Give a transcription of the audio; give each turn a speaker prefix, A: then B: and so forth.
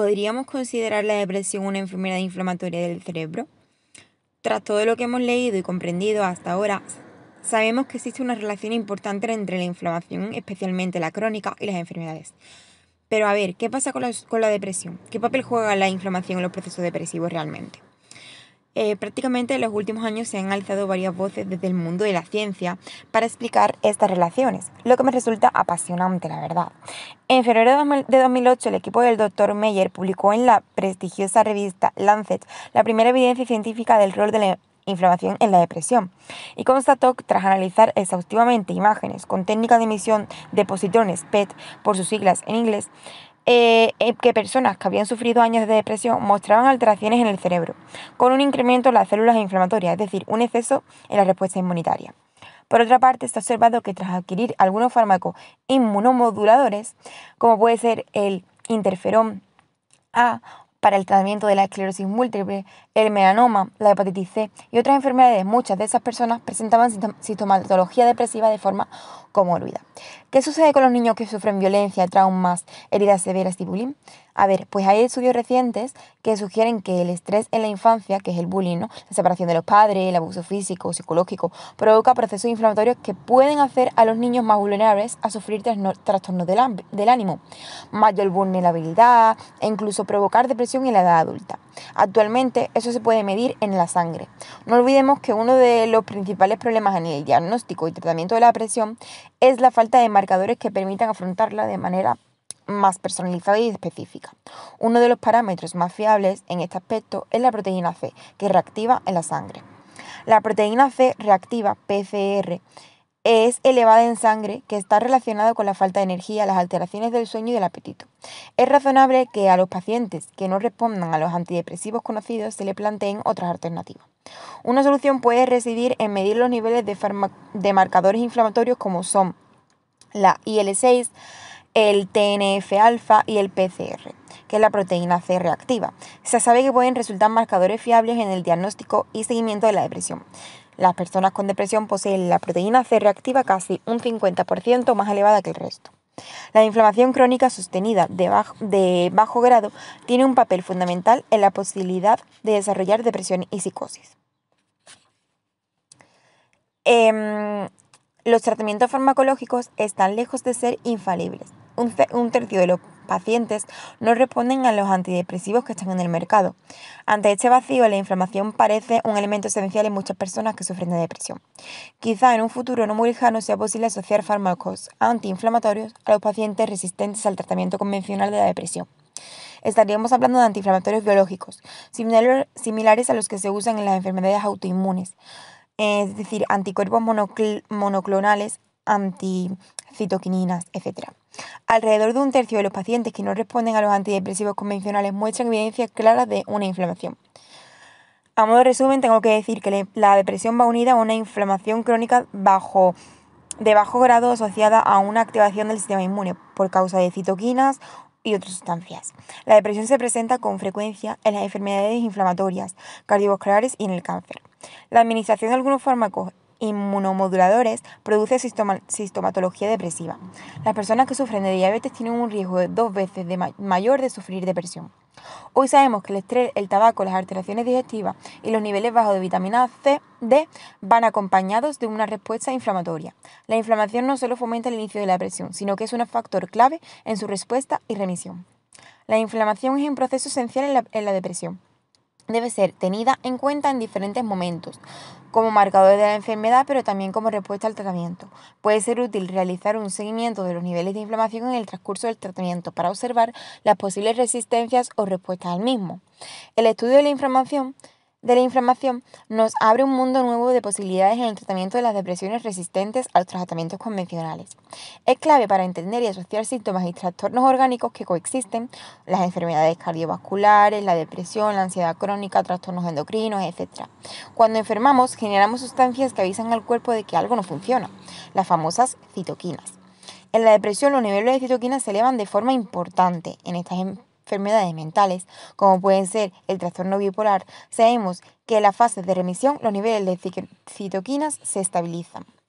A: ¿Podríamos considerar la depresión una enfermedad inflamatoria del cerebro? Tras todo lo que hemos leído y comprendido hasta ahora, sabemos que existe una relación importante entre la inflamación, especialmente la crónica, y las enfermedades. Pero a ver, ¿qué pasa con la, depresión? ¿Qué papel juega la inflamación en los procesos depresivos realmente? Eh, prácticamente en los últimos años se han alzado varias voces desde el mundo de la ciencia para explicar estas relaciones, lo que me resulta apasionante, la verdad. En febrero de 2008, el equipo del Dr. Meyer publicó en la prestigiosa revista Lancet la primera evidencia científica del rol de la inflamación en la depresión y constató que tras analizar exhaustivamente imágenes con técnica de emisión de positrones PET por sus siglas en inglés eh, eh, que personas que habían sufrido años de depresión mostraban alteraciones en el cerebro, con un incremento en las células inflamatorias, es decir, un exceso en la respuesta inmunitaria. Por otra parte, está observado que tras adquirir algunos fármacos inmunomoduladores, como puede ser el interferón A para el tratamiento de la esclerosis múltiple, el melanoma, la hepatitis C y otras enfermedades, muchas de esas personas presentaban sintomatología depresiva de forma olvida? ¿Qué sucede con los niños que sufren violencia, traumas, heridas severas y bullying? A ver, pues hay estudios recientes que sugieren que el estrés en la infancia, que es el bullying, la separación de los padres, el abuso físico, o psicológico, provoca procesos inflamatorios que pueden hacer a los niños más vulnerables a sufrir trastornos del, del ánimo, mayor vulnerabilidad e incluso provocar depresión en la edad adulta. Actualmente eso se puede medir en la sangre. No olvidemos que uno de los principales problemas en el diagnóstico y tratamiento de la depresión es la falta de marcadores que permitan afrontarla de manera más personalizada y específica. Uno de los parámetros más fiables en este aspecto es la proteína C, que reactiva en la sangre. La proteína C reactiva PCR es elevada en sangre que está relacionada con la falta de energía, las alteraciones del sueño y del apetito. Es razonable que a los pacientes que no respondan a los antidepresivos conocidos se le planteen otras alternativas. Una solución puede residir en medir los niveles de, de marcadores inflamatorios como son la IL6, el TNF-alfa y el PCR, que es la proteína C reactiva. Se sabe que pueden resultar marcadores fiables en el diagnóstico y seguimiento de la depresión. Las personas con depresión poseen la proteína C reactiva casi un 50% más elevada que el resto. La inflamación crónica sostenida de bajo, grado tiene un papel fundamental en la posibilidad de desarrollar depresión y psicosis. Em, los tratamientos farmacológicos están lejos de ser infalibles. Un, un tercio de los pacientes no responden a los antidepresivos que están en el mercado. Ante este vacío, la inflamación parece un elemento esencial en muchas personas que sufren de depresión. Quizá en un futuro no muy lejano sea posible asociar fármacos antiinflamatorios a los pacientes resistentes al tratamiento convencional de la depresión estaríamos hablando de antiinflamatorios biológicos, similares a los que se usan en las enfermedades autoinmunes, es decir, anticuerpos monoclonales anti citoquininas, etc. Alrededor de un tercio de los pacientes que no responden a los antidepresivos convencionales muestran evidencias claras de una inflamación. A modo de resumen, tengo que decir que la depresión va unida a una inflamación crónica bajo, de bajo grado asociada a una activación del sistema inmune por causa de citoquinas y otras sustancias. La depresión se presenta con frecuencia en las enfermedades inflamatorias, cardiovasculares y en el cáncer. La administración de algunos fármacos inmunomoduladores produce sistomatología depresiva. Las personas que sufren de diabetes tienen un riesgo de dos veces mayor de sufrir depresión. Hoy sabemos que el estrés, el tabaco, las alteraciones digestivas y los niveles bajos de vitamina C, D van acompañados de una respuesta inflamatoria. La inflamación no solo fomenta el inicio de la depresión, sino que es un factor clave en su respuesta y remisión. La inflamación es un proceso esencial en la depresión debe ser tenida en cuenta en diferentes momentos, como marcador de la enfermedad, pero también como respuesta al tratamiento. Puede ser útil realizar un seguimiento de los niveles de inflamación en el transcurso del tratamiento para observar las posibles resistencias o respuestas al mismo. El estudio de la inflamación de la inflamación nos abre un mundo nuevo de posibilidades en el tratamiento de las depresiones resistentes a los tratamientos convencionales. Es clave para entender y asociar síntomas y trastornos orgánicos que coexisten, las enfermedades cardiovasculares, la depresión, la ansiedad crónica, trastornos endocrinos, etc. Cuando enfermamos, generamos sustancias que avisan al cuerpo de que algo no funciona, las famosas citoquinas. En la depresión los niveles de citoquinas se elevan de forma importante en estas enfermedades mentales, como pueden ser el trastorno bipolar, sabemos que en la fase de remisión los niveles de citoquinas se estabilizan.